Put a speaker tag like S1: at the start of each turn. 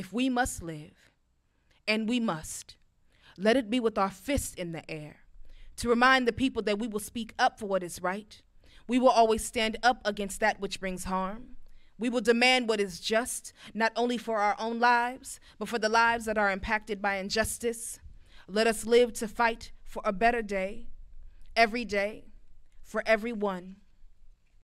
S1: if we must live, and we must, let it be with our fists in the air to remind the people that we will speak up for what is right. We will always stand up against that which brings harm. We will demand what is just, not only for our own lives, but for the lives that are impacted by injustice. Let us live to fight for a better day, every day, for everyone.